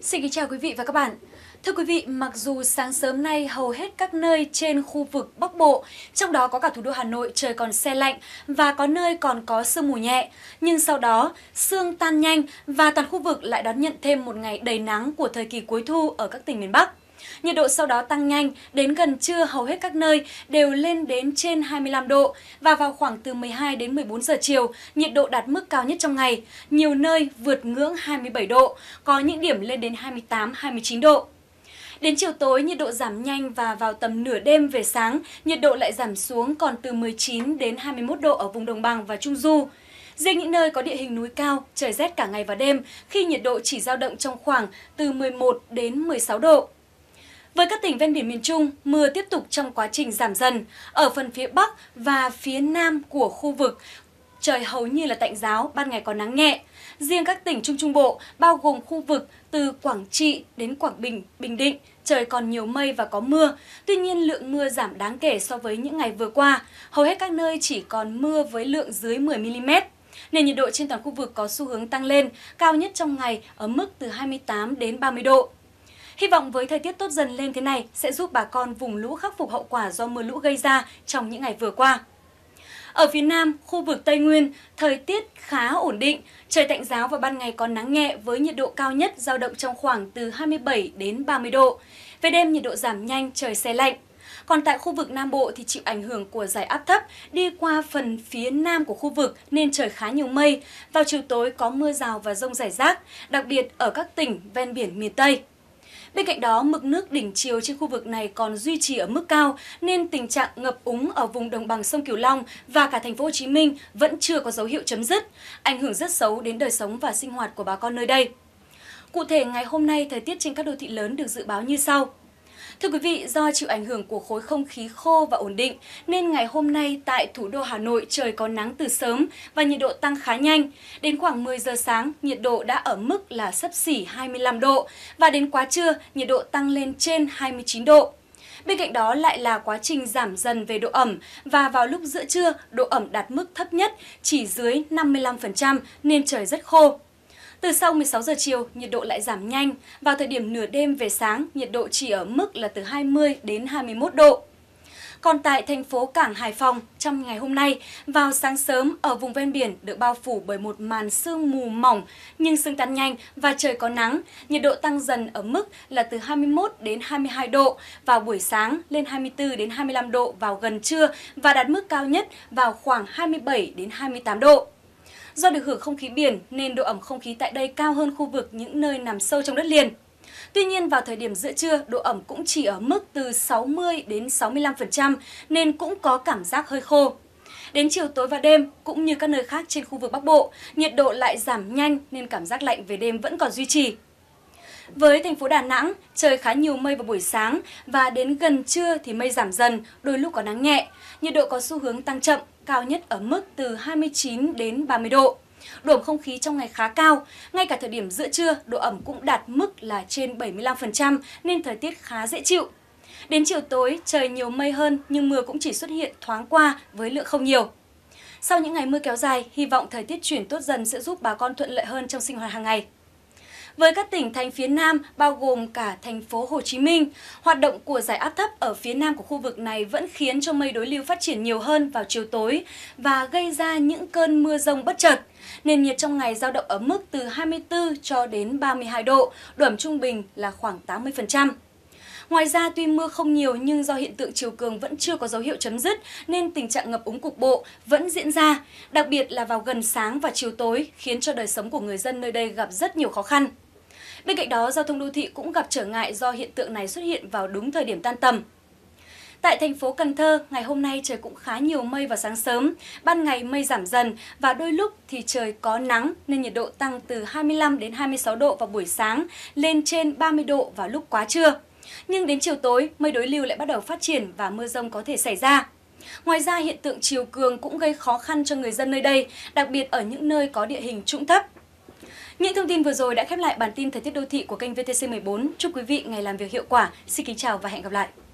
Xin kính chào quý vị và các bạn. Thưa quý vị, mặc dù sáng sớm nay hầu hết các nơi trên khu vực Bắc Bộ, trong đó có cả thủ đô Hà Nội trời còn xe lạnh và có nơi còn có sương mù nhẹ, nhưng sau đó sương tan nhanh và toàn khu vực lại đón nhận thêm một ngày đầy nắng của thời kỳ cuối thu ở các tỉnh miền Bắc. Nhiệt độ sau đó tăng nhanh, đến gần trưa hầu hết các nơi đều lên đến trên 25 độ và vào khoảng từ 12 đến 14 giờ chiều, nhiệt độ đạt mức cao nhất trong ngày, nhiều nơi vượt ngưỡng 27 độ, có những điểm lên đến 28-29 độ. Đến chiều tối, nhiệt độ giảm nhanh và vào tầm nửa đêm về sáng, nhiệt độ lại giảm xuống còn từ 19 đến 21 độ ở vùng đồng bằng và trung du. Riêng những nơi có địa hình núi cao, trời rét cả ngày và đêm khi nhiệt độ chỉ dao động trong khoảng từ 11 đến 16 độ. Với các tỉnh ven biển miền Trung, mưa tiếp tục trong quá trình giảm dần. Ở phần phía Bắc và phía Nam của khu vực, trời hầu như là tạnh giáo, ban ngày có nắng nhẹ. Riêng các tỉnh Trung Trung Bộ, bao gồm khu vực từ Quảng Trị đến Quảng Bình, Bình Định, trời còn nhiều mây và có mưa. Tuy nhiên lượng mưa giảm đáng kể so với những ngày vừa qua. Hầu hết các nơi chỉ còn mưa với lượng dưới 10mm. Nền nhiệt độ trên toàn khu vực có xu hướng tăng lên, cao nhất trong ngày ở mức từ 28 đến 30 độ. Hy vọng với thời tiết tốt dần lên thế này sẽ giúp bà con vùng lũ khắc phục hậu quả do mưa lũ gây ra trong những ngày vừa qua. Ở phía Nam, khu vực Tây Nguyên, thời tiết khá ổn định, trời tạnh giáo và ban ngày có nắng nhẹ với nhiệt độ cao nhất dao động trong khoảng từ 27 đến 30 độ. Về đêm nhiệt độ giảm nhanh, trời xe lạnh. Còn tại khu vực Nam Bộ thì chịu ảnh hưởng của giải áp thấp đi qua phần phía nam của khu vực nên trời khá nhiều mây. Vào chiều tối có mưa rào và rông rải rác, đặc biệt ở các tỉnh ven biển miền Tây. Bên cạnh đó, mực nước đỉnh chiều trên khu vực này còn duy trì ở mức cao nên tình trạng ngập úng ở vùng đồng bằng sông Cửu Long và cả thành phố Hồ Chí Minh vẫn chưa có dấu hiệu chấm dứt, ảnh hưởng rất xấu đến đời sống và sinh hoạt của bà con nơi đây. Cụ thể, ngày hôm nay thời tiết trên các đô thị lớn được dự báo như sau. Thưa quý vị, do chịu ảnh hưởng của khối không khí khô và ổn định, nên ngày hôm nay tại thủ đô Hà Nội trời có nắng từ sớm và nhiệt độ tăng khá nhanh. Đến khoảng 10 giờ sáng, nhiệt độ đã ở mức là sấp xỉ 25 độ và đến quá trưa, nhiệt độ tăng lên trên 29 độ. Bên cạnh đó lại là quá trình giảm dần về độ ẩm và vào lúc giữa trưa, độ ẩm đạt mức thấp nhất chỉ dưới 55% nên trời rất khô. Từ sau 16 giờ chiều, nhiệt độ lại giảm nhanh. Vào thời điểm nửa đêm về sáng, nhiệt độ chỉ ở mức là từ 20 đến 21 độ. Còn tại thành phố Cảng Hải Phòng, trong ngày hôm nay, vào sáng sớm ở vùng ven biển được bao phủ bởi một màn sương mù mỏng nhưng sương tan nhanh và trời có nắng, nhiệt độ tăng dần ở mức là từ 21 đến 22 độ vào buổi sáng lên 24 đến 25 độ vào gần trưa và đạt mức cao nhất vào khoảng 27 đến 28 độ. Do được hưởng không khí biển nên độ ẩm không khí tại đây cao hơn khu vực những nơi nằm sâu trong đất liền. Tuy nhiên vào thời điểm giữa trưa, độ ẩm cũng chỉ ở mức từ 60 đến 65% nên cũng có cảm giác hơi khô. Đến chiều tối và đêm, cũng như các nơi khác trên khu vực Bắc Bộ, nhiệt độ lại giảm nhanh nên cảm giác lạnh về đêm vẫn còn duy trì. Với thành phố Đà Nẵng, trời khá nhiều mây vào buổi sáng và đến gần trưa thì mây giảm dần, đôi lúc có nắng nhẹ. Nhiệt độ có xu hướng tăng chậm, cao nhất ở mức từ 29 đến 30 độ. Độ ẩm không khí trong ngày khá cao, ngay cả thời điểm giữa trưa độ ẩm cũng đạt mức là trên 75% nên thời tiết khá dễ chịu. Đến chiều tối, trời nhiều mây hơn nhưng mưa cũng chỉ xuất hiện thoáng qua với lượng không nhiều. Sau những ngày mưa kéo dài, hy vọng thời tiết chuyển tốt dần sẽ giúp bà con thuận lợi hơn trong sinh hoạt hàng ngày với các tỉnh thành phía Nam bao gồm cả thành phố Hồ Chí Minh. Hoạt động của giải áp thấp ở phía Nam của khu vực này vẫn khiến cho mây đối lưu phát triển nhiều hơn vào chiều tối và gây ra những cơn mưa rông bất chợt. Nền nhiệt trong ngày giao động ở mức từ 24 cho đến 32 độ, độ ẩm trung bình là khoảng 80%. Ngoài ra, tuy mưa không nhiều nhưng do hiện tượng chiều cường vẫn chưa có dấu hiệu chấm dứt nên tình trạng ngập úng cục bộ vẫn diễn ra, đặc biệt là vào gần sáng và chiều tối khiến cho đời sống của người dân nơi đây gặp rất nhiều khó khăn. Bên cạnh đó, giao thông đô thị cũng gặp trở ngại do hiện tượng này xuất hiện vào đúng thời điểm tan tầm, Tại thành phố Cần Thơ, ngày hôm nay trời cũng khá nhiều mây vào sáng sớm, ban ngày mây giảm dần và đôi lúc thì trời có nắng nên nhiệt độ tăng từ 25 đến 26 độ vào buổi sáng lên trên 30 độ vào lúc quá trưa. Nhưng đến chiều tối, mây đối lưu lại bắt đầu phát triển và mưa rông có thể xảy ra. Ngoài ra, hiện tượng chiều cường cũng gây khó khăn cho người dân nơi đây, đặc biệt ở những nơi có địa hình trũng thấp. Những thông tin vừa rồi đã khép lại bản tin thời tiết đô thị của kênh VTC14. Chúc quý vị ngày làm việc hiệu quả. Xin kính chào và hẹn gặp lại.